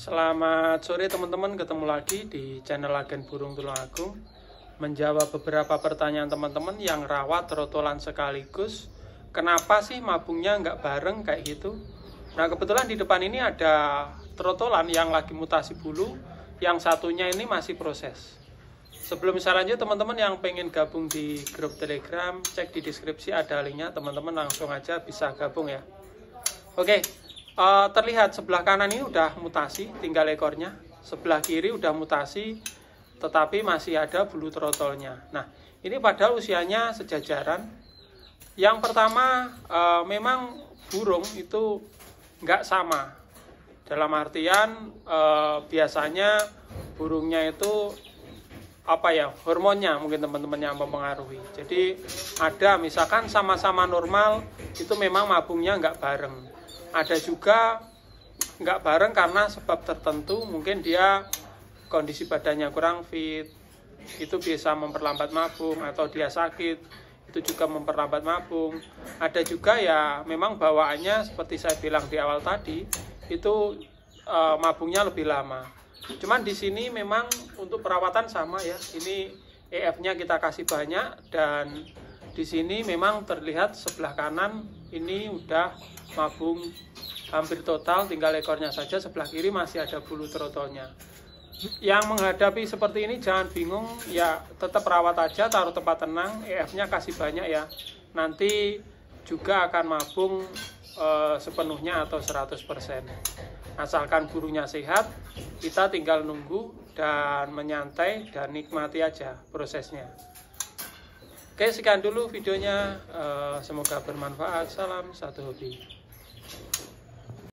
Selamat sore teman-teman, ketemu lagi di channel Agen Burung Tulung Agung Menjawab beberapa pertanyaan teman-teman yang rawat rotolan sekaligus Kenapa sih mabungnya nggak bareng kayak gitu? Nah kebetulan di depan ini ada trotolan yang lagi mutasi bulu Yang satunya ini masih proses Sebelum saya lanjut teman-teman yang pengen gabung di grup telegram Cek di deskripsi ada linknya teman-teman langsung aja bisa gabung ya Oke, uh, terlihat sebelah kanan ini udah mutasi tinggal ekornya sebelah kiri udah mutasi tetapi masih ada bulu trotolnya nah ini padahal usianya sejajaran yang pertama uh, memang burung itu nggak sama dalam artian uh, biasanya burungnya itu apa ya hormonnya mungkin teman-teman yang mempengaruhi jadi ada misalkan sama-sama normal itu memang mabungnya nggak bareng ada juga nggak bareng karena sebab tertentu mungkin dia kondisi badannya kurang fit itu bisa memperlambat mabung atau dia sakit itu juga memperlambat mabung ada juga ya memang bawaannya seperti saya bilang di awal tadi itu e, mabungnya lebih lama cuman di sini memang untuk perawatan sama ya ini EF nya kita kasih banyak dan di sini memang terlihat sebelah kanan ini udah mabung hampir total tinggal ekornya saja sebelah kiri masih ada bulu trotolnya yang menghadapi seperti ini jangan bingung ya tetap rawat aja taruh tempat tenang EF nya kasih banyak ya nanti juga akan mabung e, sepenuhnya atau 100% asalkan burungnya sehat kita tinggal nunggu dan menyantai dan nikmati aja prosesnya Oke, sekian dulu videonya. Eh, semoga bermanfaat. Salam satu hobi.